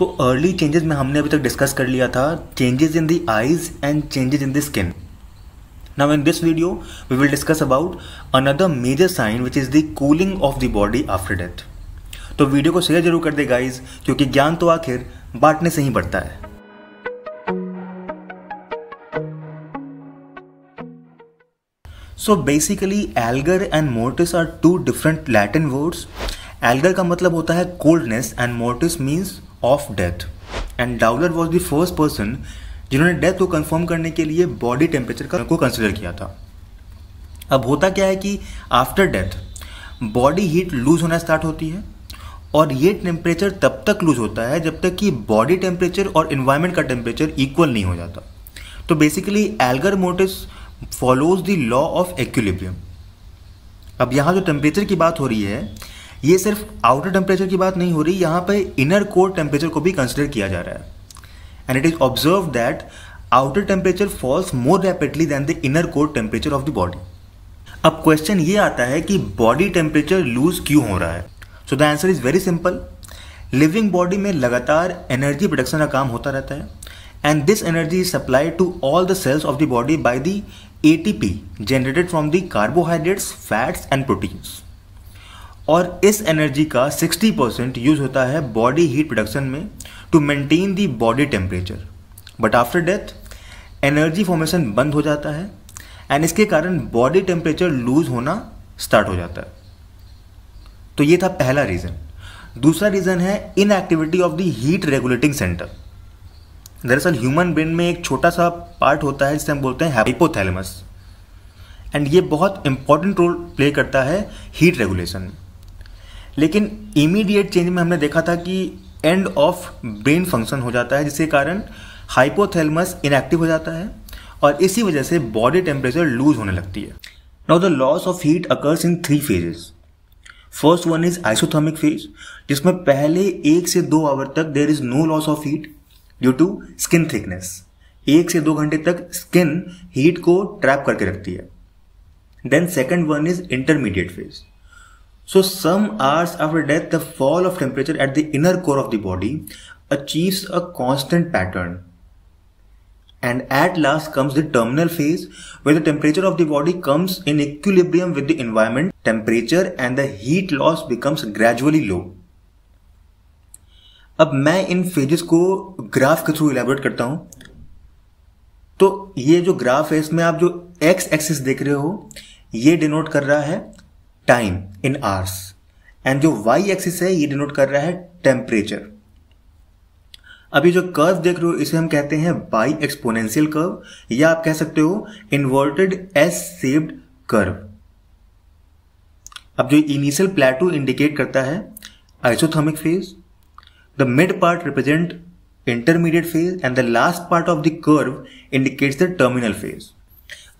तो early changes में हमने अभी तक डिस्कस कर लिया था changes in the eyes and changes in the skin now in this video we will discuss about another major sign which is the cooling of the body after death तो video को share जरूर कर दे guys क्योंकि ज्ञान तो आखिर बांटने से ही बढ़ता है so basically algor and mortis are two different Latin words algor का मतलब होता है coldness and mortis means of death and Dowler was the first person जिन्होंने डेथ को कंफर्म करने के लिए बॉडी टेम्परेचर को कंसिडर किया था अब होता क्या है कि after death body heat lose होना स्टार्ट होती है और ये टेम्परेचर तब तक लूज होता है जब तक कि बॉडी टेम्परेचर और इन्वायरमेंट का टेम्परेचर इक्वल नहीं हो जाता तो basically algor mortis follows the law of equilibrium अब यहाँ जो टेम्परेचर की बात हो रही है ये सिर्फ आउटर टेम्परेचर की बात नहीं हो रही यहाँ पर इनर कोर टेम्परेचर को भी कंसिडर किया जा रहा है and it is observe that outer temperature falls more rapidly then the inner core temperature of the body अब क्वेश्चन ये आता है कि बॉडी टेम्परेचर लूज क्यों हो रहा है so the answer is very simple living body में लगातार एनर्जी प्रोडक्शन का काम होता रहता है and this energy is supplied to all the cells of the body by the A T P generated from the carbohydrates fats and proteins और इस energy का 60 परसेंट यूज होता है बॉडी हीट प्रोडक्शन में to maintain the body temperature but after death energy formation बंद हो जाता है एंड इसके कारण बॉडी टेम्परेचर लूज होना स्टार्ट हो जाता है तो ये था पहला रीज़न दूसरा रीज़न है inactivity of the heat regulating centre दरअसल ह्यूमन ब्रेन में एक छोटा सा पार्ट होता है जिसे हम बोलते हैं हाइपोथैलेमस एंड ये बहुत इंपॉर्टेंट रोल प्ले करता है हीट रेगुलेशन में लेकिन इमीडिएट चेंज में हमने देखा था कि एंड ऑफ ब्रेन फंक्शन हो जाता है जिसके कारण हाइपोथेलमस इनएक्टिव हो जाता है और इसी वजह से बॉडी टेम्परेचर लूज होने लगती है now the loss of heat occurs in three phases first one is isothermic phase जिसमें पहले एक से दो आवर तक there is no loss of heat due to skin thickness एक से दो घंटे तक स्किन हीट को ट्रैप करके रखती है then second one is intermediate phase So some hours after death, the fall of temperature at the inner core of the body achieves a constant pattern. And at last comes the terminal phase where the temperature of the body comes in equilibrium with the environment temperature and the heat loss becomes gradually low. अब मैं इन phases को graph के through elaborate करता हूँ तो ये जो ग्राफ है इसमें आप जो एक्स एक्सिस देख रहे हो ये डिनोट कर रहा है टाइम इन आवर्स एंड जो वाई एक्सिस है ये डिनोट कर रहा है टेम्परेचर अभी जो कर्व देख रहे हो इसे हम कहते हैं बाई एक्सपोनेंशियल कर्व या आप कह सकते हो इन्वर्टेड एस सेव्ड कर्व अब जो इनिशियल प्लेटो इंडिकेट करता है isothermic phase the mid part represent intermediate phase and the last part of the curve indicates the terminal phase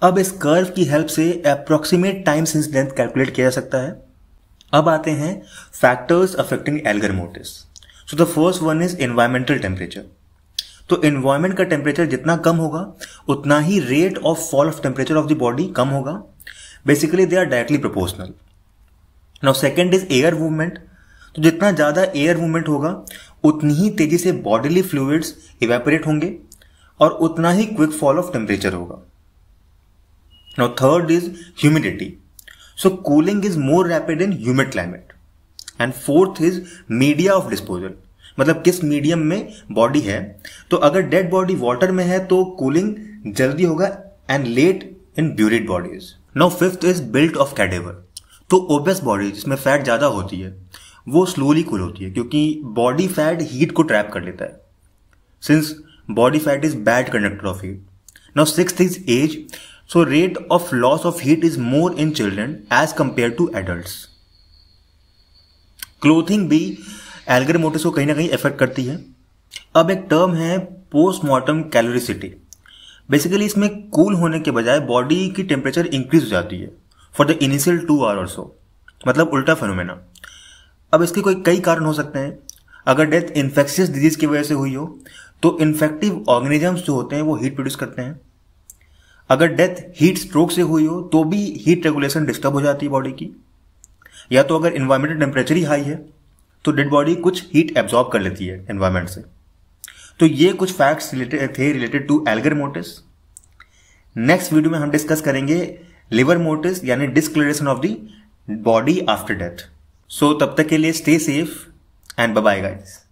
अब इस कर्व की हेल्प से approximate time since length calculate किया जा सकता है अब आते हैं factors affecting algor so the first one is environmental temperature तो एनवायरमेंट का टेम्परेचर जितना कम होगा उतना ही rate of fall of temperature of the body कम होगा basically they are directly proportional now second is air movement तो जितना ज़्यादा एयर मूवमेंट होगा उतनी ही तेजी से बॉडीली फ्लूइड्स इवेपोरेट होंगे और उतना ही क्विक फॉल ऑफ टेम्परेचर होगा Now third is humidity. So cooling is more rapid in humid climate. And fourth is media of disposal मतलब किस मीडियम में बॉडी है तो अगर डेड बॉडी वाटर में है तो कूलिंग जल्दी होगा and late in buried bodies now fifth is built of cadaver तो ओबेस बॉडी जिसमें फैट ज़्यादा होती है वो स्लोली कूल होती है क्योंकि बॉडी फैट हीट को ट्रैप कर लेता है since body fat is bad conductor of heat now six is age So rate of loss of heat is more in children as compared to adults. Clothing भी algor mortis को कहीं ना कहीं effect करती है अब एक टर्म है पोस्टमार्टम कैलोरिसिटी बेसिकली इसमें कूल होने के बजाय बॉडी की टेम्परेचर इंक्रीज हो जाती है for the initial two hour so मतलब उल्टा फेनोमेना अब इसके कोई कई कारण हो सकते हैं अगर डेथ इन्फेक्शियस डिजीज की वजह से हुई हो तो इन्फेक्टिव ऑर्गेनिजम्स जो होते हैं वो हीट प्रोड्यूस करते हैं अगर डेथ हीट स्ट्रोक से हुई हो तो भी हीट रेगुलेशन डिस्टर्ब हो जाती है बॉडी की या तो अगर इन्वायरमेंटल टेम्परेचर ही हाई है तो डेड बॉडी कुछ हीट एब्जॉर्ब कर लेती है एन्वायरमेंट से तो ये कुछ फैक्ट्स रिलेटेड थे related to algor mortis next video में हम डिस्कस करेंगे लिवर मोटिस यानी discoloration of the body after death so तब तक के लिए stay safe and bye guys